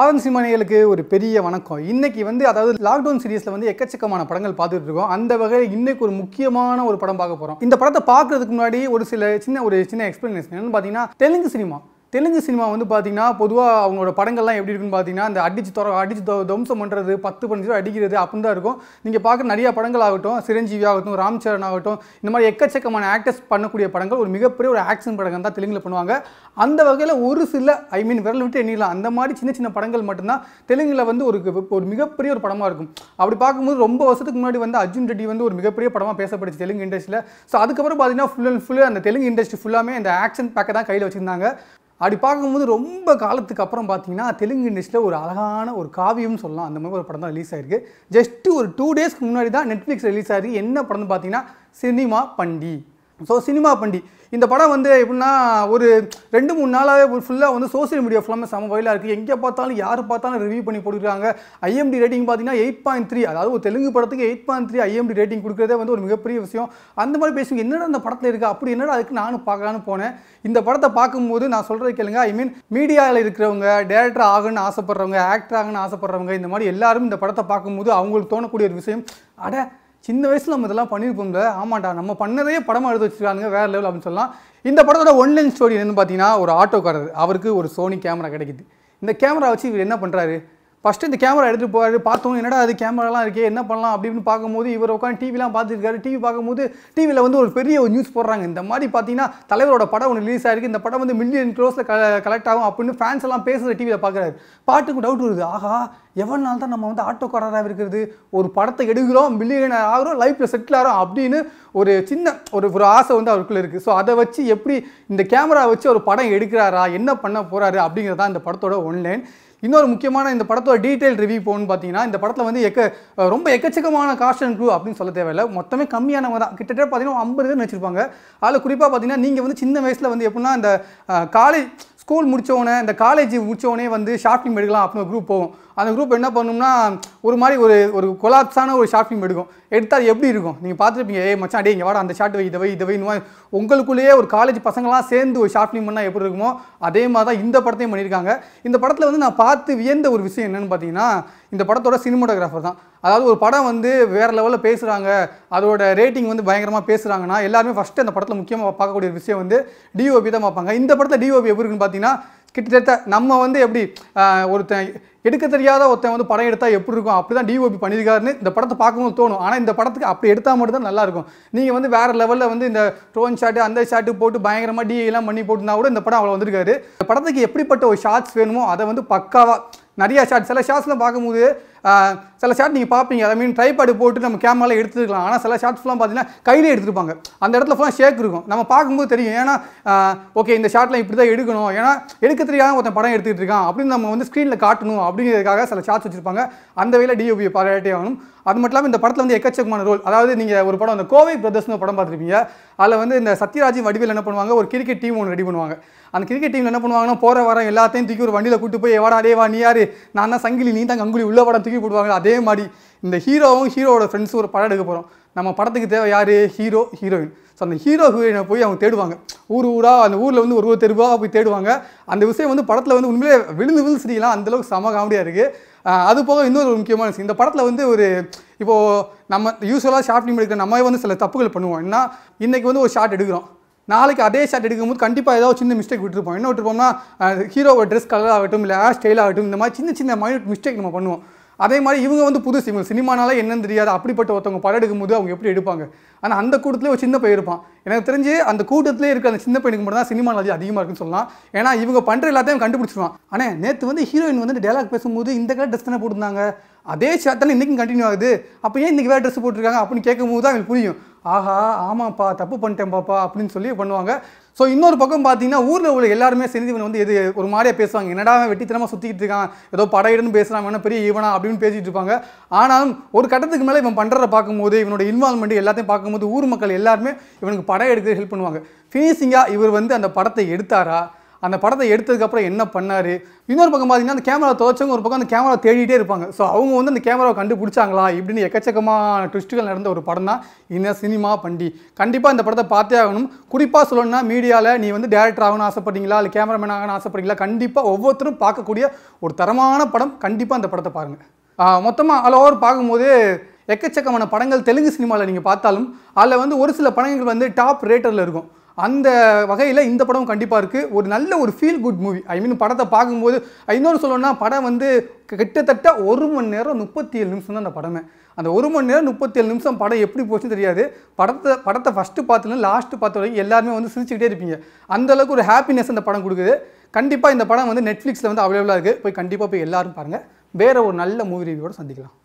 orange மணிகளுக்கு ஒரு பெரிய வணக்கம் இன்னைக்கு வந்து அதாவது லாக்டவுன் சீரீஸில் வந்து எக்கச்சக்கமான படங்கள் பார்த்துட்டு இருக்கோம் அந்த வகையில் இன்னைக்கு ஒரு முக்கியமான ஒரு படம் பார்க்க போகிறோம் இந்த படத்தை பார்க்கறதுக்கு முன்னாடி ஒரு சில சின்ன ஒரு சின்ன எக்ஸ்பிளனேஷன் என்னன்னு பார்த்தீங்கன்னா தெலுங்கு சினிமா தெலுங்கு சினிமா வந்து பார்த்தீங்கன்னா பொதுவாக அவங்களோட படங்கள்லாம் எப்படி இருக்குன்னு பார்த்தீங்கன்னா அந்த அடிச்சு துற அடிச்சு தம்சம் பண்ணுறது பத்து பண்ணுறது அடிக்கிறது அப்படின்னு தான் இருக்கும் நீங்கள் பார்க்குற நிறைய படங்கள் ஆகட்டும் சிரஞ்சீவி ஆகட்டும் ராம் சரண் ஆகட்டும் இந்த மாதிரி எக்கச்சக்கமான ஆக்டர்ஸ் பண்ணக்கூடிய படங்கள் ஒரு மிகப்பெரிய ஒரு ஆக்ஷன் படங்கள் தான் தெலுங்கில் பண்ணுவாங்க அந்த வகையில் ஒரு சில ஐ மீன் விரல் விட்டு எண்ணிடலாம் அந்த மாதிரி சின்ன சின்ன படங்கள் மட்டும்தான் தெலுங்கில் வந்து ஒரு ஒரு மிகப்பெரிய ஒரு படமாக இருக்கும் அப்படி பார்க்கும்போது ரொம்ப வருஷத்துக்கு முன்னாடி வந்து அர்ஜுன் ரெட்டி வந்து ஒரு மிகப்பெரிய படமாக பேசப்படுச்சு தெலுங்கு இண்டஸ்ட்ரியில் ஸோ அதுக்கப்புறம் பார்த்தீங்கன்னா ஃபுல் அண்ட் ஃபுல்லு அந்த தெலுங்கு இண்டஸ்ட்ரி ஃபுல்லாமே அந்த ஆக்ஷன் பேக்கை தான் கையில் வச்சுருந்தாங்க அப்படி பார்க்கும்போது ரொம்ப காலத்துக்கு அப்புறம் பார்த்தீங்கன்னா தெலுங்கு இண்டஸ்ட்ரியில் ஒரு அழகான ஒரு காவியம் சொல்லலாம் அந்த மாதிரி ஒரு படம் தான் ரிலீஸ் ஆயிருக்கு ஜஸ்ட்டு ஒரு டூ டேஸ்க்கு முன்னாடி தான் நெட்ஃப்ளிக்ஸ் ரிலீஸ் ஆயிருக்கு என்ன படம்னு பார்த்தீங்கன்னா சினிமா பண்டி ஸோ சினிமா பண்டி இந்த படம் வந்து எப்படின்னா ஒரு ரெண்டு மூணு நாளாகவே ஃபுல்லாக வந்து சோசியல் மீடியா ஃபுல்லாமே செம வயலாக இருக்குது எங்கே பார்த்தாலும் யார் பார்த்தாலும் ரிவ்யூ பண்ணி போட்டுருக்காங்க ஐஎம்டி ரேட்டிங் பார்த்தீங்கன்னா எயிட் பாயிண்ட் த்ரீ அதாவது ஒரு தெலுங்கு படத்துக்கு eight point three IMDb rating கொடுக்குறதே வந்து ஒரு மிகப்பெரிய விஷயம் அந்த மாதிரி பேசுங்க என்னடா அந்த படத்தில் இருக்குது அப்படி என்னடா அதுக்கு நானும் பார்க்கலான்னு போனேன் இந்த படத்தை பார்க்கும்போது நான் சொல்கிறது கேளுங்க ஐ மீன் மீடியாவில் இருக்கிறவங்க டேரக்டர் ஆகணும்னு ஆசைப்படுறவங்க ஆக்டர் ஆகணும்னு ஆசைப்படுறவங்க இந்த மாதிரி எல்லாரும் இந்த படத்தை பார்க்கும்போது அவங்களுக்கு தோணக்கூடிய ஒரு விஷயம் அட சின்ன வயசில் நம்ம இதெல்லாம் பண்ணியிருப்போம்ல ஆமாண்டா நம்ம பண்ணதே படமாக எடுத்து வச்சுருக்காங்க வேறு லெவல் அப்படின்னு சொல்லலாம் இந்த படத்தோட ஒன்லைன் ஸ்டோரி என்னென்னு பார்த்தீங்கன்னா ஒரு ஆட்டோக்காரர் அவருக்கு ஒரு சோனி கேமரா கிடைக்குது இந்த கேமரா வச்சு இவர் என்ன பண்ணுறாரு ஃபஸ்ட்டு இந்த கேமரா எடுத்துகிட்டு போகிறாரு பார்த்தோம் என்னடா அது கேமராலாம் இருக்கே என்ன பண்ணலாம் அப்படின்னு பார்க்கும்போது இவர் உட்காந்து டிவிலாம் பார்த்துருக்காரு டிவி பார்க்கும்போது டிவியில் வந்து ஒரு பெரிய ஒரு நியூஸ் போடுறாங்க இந்த மாதிரி பார்த்தீங்கன்னா தலைவரோட படம் ஒன்று ரிலீஸ் ஆகிருக்கு இந்த படம் வந்து மில்லியன் க்ரோஸில் க கலெக்ட் ஆகும் அப்படின்னு ஃபேன்ஸ் எல்லாம் பேசுகிற டிவியில் பார்க்குறாரு பாட்டுக்கு டவுட் வருது ஆஹா எவ்வளோ நாள் தான் நம்ம வந்து ஆட்டோக்காரராக இருக்கிறது ஒரு படத்தை எடுக்கிறோம் மில்லியனர் ஆகிறோம் லைஃப்பில் செட்டில் ஆகிறோம் அப்படின்னு ஒரு சின்ன ஒரு ஒரு ஆசை வந்து அவருக்குள்ளே இருக்குது ஸோ அதை வச்சு எப்படி இந்த கேமரா வச்சு ஒரு படம் எடுக்கிறாரா என்ன பண்ண போகிறாரு அப்படிங்கிறதான் இந்த படத்தோட ஒன்லைன் இன்னொரு முக்கியமான இந்த படத்தோட டீட்டெயில் ரிவ்யூ போகணும்னு பார்த்தீங்கன்னா இந்த படத்தில் வந்து எக்க ரொம்ப எக்கச்சக்கமான காஸ்ட் அண்ட் க்ரூ அப்படின்னு சொல்ல தேவையில்லை மொத்தமே கம்மியானவங்க தான் கிட்டத்தட்ட பார்த்தீங்கன்னா ஐம்பது பேர் வச்சிருப்பாங்க அதில் குறிப்பாக பார்த்தீங்கன்னா நீங்கள் வந்து சின்ன வயசில் வந்து எப்படின்னா இந்த காலேஜ் ஸ்கூல் முடித்தவொடனே இந்த காலேஜ் முடித்தவொடனே வந்து ஷாப்பிங் எடுக்கலாம் அப்படின்னு குரூப் போகும் அந்த குரூப் என்ன பண்ணும்னா ஒரு மாதிரி ஒரு ஒரு கொலாப்ஸான ஒரு ஷார்ட் ஃபிலிம் எடுக்கும் எடுத்தால் எப்படி இருக்கும் நீங்கள் பார்த்துருப்பீங்க ஏ மச்சான் அடே இங்கே வாடா அந்த ஷார்ட் வை இதை வை இதை வைன்னு உங்களுக்குள்ளேயே ஒரு காலேஜ் பசங்களாம் சேர்ந்து ஒரு ஷார்ட் ஃபிலிம் பண்ணால் எப்படி இருக்குமோ அதே மாதிரி தான் இந்த படத்தையும் பண்ணியிருக்காங்க இந்த படத்தில் வந்து நான் பார்த்து வியந்த ஒரு விஷயம் என்னென்னு பார்த்தீங்கன்னா இந்த படத்தோட சினிமோட்டோகிராஃபர் தான் அதாவது ஒரு படம் வந்து வேறு லெவலில் பேசுகிறாங்க அதோட ரேட்டிங் வந்து பயங்கரமாக பேசுகிறாங்கன்னா எல்லாருமே ஃபஸ்ட்டு அந்த படத்தில் முக்கியமாக பார்க்கக்கூடிய விஷயம் வந்து டிஓபி தான் பார்ப்பாங்க இந்த படத்தில் டிஓபி எப்படி இருக்குன்னு பார்த்தீங்கன்னா கிட்டத்தட்ட நம்ம வந்து எப்படி ஒருத்தன் எடுக்க தெரியாத ஒருத்தன் வந்து படம் எடுத்தால் எப்படி இருக்கும் அப்படி தான் டிஓபி பண்ணியிருக்காருன்னு இந்த படத்தை பார்க்கும்போது தோணும் ஆனால் இந்த படத்துக்கு அப்படி எடுத்தால் மட்டும் தான் நல்லாயிருக்கும் நீங்கள் வந்து வேறு லெவலில் வந்து இந்த ட்ரோன் ஷாட்டு அந்த ஷாட்டு போட்டு பயங்கரமாக டிஏலாம் பண்ணி போட்டுருந்தா கூட இந்த படம் அவ்வளோ வந்திருக்காரு இந்த படத்துக்கு எப்படிப்பட்ட ஒரு ஷார்ட்ஸ் வேணுமோ அதை வந்து பக்காவாக நிறையா ஷார்ட்ஸ் சில ஷார்ட்ஸ்லாம் பார்க்கும்போது சில ஷாட் நீங்கள் பார்ப்பீங்க ஐ மீன் ட்ரைபாடு போட்டு நம்ம கேமராவில் எடுத்துருக்கலாம் ஆனால் சில ஃபுல்லாக பார்த்தீங்கன்னா கையில் எடுத்துருப்பாங்க அந்த இடத்துல ஃபுல்லாக ஷேக் இருக்கும் நம்ம பார்க்கும்போது தெரியும் ஏன்னா ஓகே இந்த ஷாட்டில் இப்படி தான் எடுக்கணும் ஏன்னா எடுக்க தெரியாத ஒருத்தன் படம் எடுத்துக்கிட்டு இருக்கான் அப்படின்னு நம்ம வந்து ஸ்க்ரீனில் காட்டணும் அப்படிங்கிறதுக்காக சில ஷாட்ஸ் வச்சுருப்பாங்க அந்த வகையில் டிஓபி பாராட்டி ஆகணும் அது மட்டும் இல்லாமல் இந்த படத்தில் வந்து எக்கச்சக்கமான ரோல் அதாவது நீங்கள் ஒரு படம் அந்த கோவை பிரதர்ஸ்னு படம் பார்த்துருப்பீங்க அதில் வந்து இந்த சத்யராஜ் வடிவில் என்ன பண்ணுவாங்க ஒரு கிரிக்கெட் டீம் ஒன்று ரெடி பண்ணுவாங்க அந்த கிரிக்கெட் டீமில் என்ன பண்ணுவாங்கன்னா போகிற வர எல்லாத்தையும் தூக்கி ஒரு வண்டியில் கூட்டு போய் எவாடா டே வா நீ யார் நான் தான் சங்கிலி நீ தான் கங்குலி உள்ள படம் தூக்கி போடுவாங்க அதே மாதிரி இந்த ஹீரோவும் ஹீரோவோட ஃப்ரெண்ட்ஸும் ஒரு படம் எடுக்க போகிறோம் நம்ம படத்துக்கு தேவை யார் ஹீரோ ஹீரோயின் ஸோ அந்த ஹீரோ ஹீரோயினை போய் அவங்க தேடுவாங்க ஊர் ஊராக அந்த ஊரில் வந்து ஒரு ஒரு தெருவாக போய் தேடுவாங்க அந்த விஷயம் வந்து படத்தில் வந்து உண்மையிலே விழுந்து விழுந்து சிரிக்கலாம் அந்தளவுக்கு செம காமெடியாக இருக்குது அது போக இன்னொரு முக்கியமான விஷயம் இந்த படத்தில் வந்து ஒரு இப்போது நம்ம யூஸ்வலாக ஷார்ட் ஃபிலிம் எடுக்கிற நம்ம வந்து சில தப்புகள் பண்ணுவோம் என்ன இன்றைக்கி வந்து ஒரு ஷார்ட் எடுக்கிறோம் நாளைக்கு அதே ஷார்ட் எடுக்கும்போது கண்டிப்பாக ஏதாவது சின்ன மிஸ்டேக் விட்டுருப்போம் என்ன விட்டுருப்போம்னா ஹீரோவோட ட்ரெஸ் கலர் ஆகட்டும் இல்லை ஹேர் ஸ்டைல் ஆகட்டும் இந்த மாதிரி சின்ன சின்ன மைனட் மிஸ்டேக் நம்ம பண்ணுவோம் அதே மாதிரி இவங்க வந்து புது சினிமா சினிமானால என்னன்னு தெரியாது அப்படிப்பட்ட ஒருத்தவங்க படம் எடுக்கும்போது அவங்க எப்படி எடுப்பாங்க ஆனால் அந்த கூட்டத்திலே ஒரு சின்ன பையன் இருப்பான் எனக்கு தெரிஞ்சு அந்த கூட்டத்திலே இருக்க அந்த சின்ன பையனுக்கு மட்டும் தான் சினிமா நாலேஜ் அதிகமாக இருக்குன்னு சொல்லலாம் ஏன்னா இவங்க பண்ணுற எல்லாத்தையும் கண்டுபிடிச்சிருவான் ஆனால் நேற்று வந்து ஹீரோயின் வந்து டைலாக் பேசும்போது இந்த கலர் ட்ரெஸ் தானே போட்டிருந்தாங்க அதே ஷர்ட் இன்றைக்கும் கண்டினியூ ஆகுது அப்போ ஏன் இன்றைக்கி வேறு ட்ரெஸ் போட்டிருக்காங்க அப்படின்னு கேட்கும்போது தான் அவங்களுக்கு புரியும் ஆஹா ஆமாப்பா தப்பு பண்ணிட்டேன் பாப்பா அப்படின்னு சொல்லி பண்ணுவாங்க ஸோ இன்னொரு பக்கம் பார்த்தீங்கன்னா ஊரில் உள்ள எல்லாருமே சேர்ந்து இவன் வந்து எது ஒரு மாதிரியாக பேசுவாங்க என்னடா வெட்டித்தனமாக சுற்றிக்கிட்டு இருக்கான் ஏதோ படையிடன்னு பேசுகிறான் வேணா பெரிய இவனா அப்படின்னு பேசிகிட்டு இருப்பாங்க ஆனாலும் ஒரு கட்டத்துக்கு மேலே இவன் பண்ணுறத பார்க்கும்போது இவனோட இன்வால்மெண்ட் எல்லாத்தையும் பார்க்கும்போது ஊர் மக்கள் எல்லாருமே இவனுக்கு படம் எடுக்க ஹெல்ப் பண்ணுவாங்க ஃபினிஷிங்காக இவர் வந்து அந்த படத்தை எடுத்தாரா அந்த படத்தை எடுத்ததுக்கப்புறம் என்ன பண்ணார் இன்னொரு பக்கம் பார்த்தீங்கன்னா அந்த கேமரா துவச்சவங்க ஒரு பக்கம் அந்த கேமரா தேடிட்டே இருப்பாங்க ஸோ அவங்க வந்து அந்த கேமராவை கண்டுபிடிச்சாங்களா இப்படின்னு எக்கச்சக்கமான ட்விஸ்ட்டுகள் நடந்த ஒரு படம் தான் இந்த சினிமா பண்டி கண்டிப்பாக இந்த படத்தை பார்த்தே ஆகணும் குறிப்பாக சொல்லணும்னா மீடியாவில் நீ வந்து டேரக்டர் ஆகணும்னு ஆசைப்பட்டீங்களா இல்லை கேமராமேன் ஆகணும்னு ஆசைப்பட்டீங்களா கண்டிப்பாக ஒவ்வொருத்தரும் பார்க்கக்கூடிய ஒரு தரமான படம் கண்டிப்பாக அந்த படத்தை பாருங்கள் மொத்தமாக ஆல் ஓவர் பார்க்கும்போது எக்கச்சக்கமான படங்கள் தெலுங்கு சினிமாவில் நீங்கள் பார்த்தாலும் அதில் வந்து ஒரு சில படங்கள் வந்து டாப் ரேட்டரில் இருக்கும் அந்த வகையில் இந்த படம் கண்டிப்பாக இருக்குது ஒரு நல்ல ஒரு feel good movie I mean படத்தை பார்க்கும்போது இன்னொன்று சொல்லணும்னா படம் வந்து கிட்டத்தட்ட ஒரு மணி நேரம் முப்பத்தி ஏழு நிமிஷம் தான் அந்த படமே அந்த ஒரு மணி நேரம் முப்பத்தேழு நிமிஷம் படம் எப்படி போச்சுன்னு தெரியாது படத்தை படத்தை ஃபஸ்ட்டு பார்த்துலேருந்து லாஸ்ட்டு பார்த்த வரைக்கும் எல்லாருமே வந்து சிரிச்சுக்கிட்டே இருப்பீங்க அந்தளவுக்கு ஒரு ஹாப்பினஸ் அந்த படம் கொடுக்குது கண்டிப்பாக இந்த படம் வந்து நெட்ஃப்ளிக்ஸில் வந்து அவைலபிளாக இருக்குது போய் கண்டிப்பாக போய் எல்லோரும் பாருங்கள் வேறு ஒரு நல்ல மூவி ரிவியூட சந்திக்கலாம்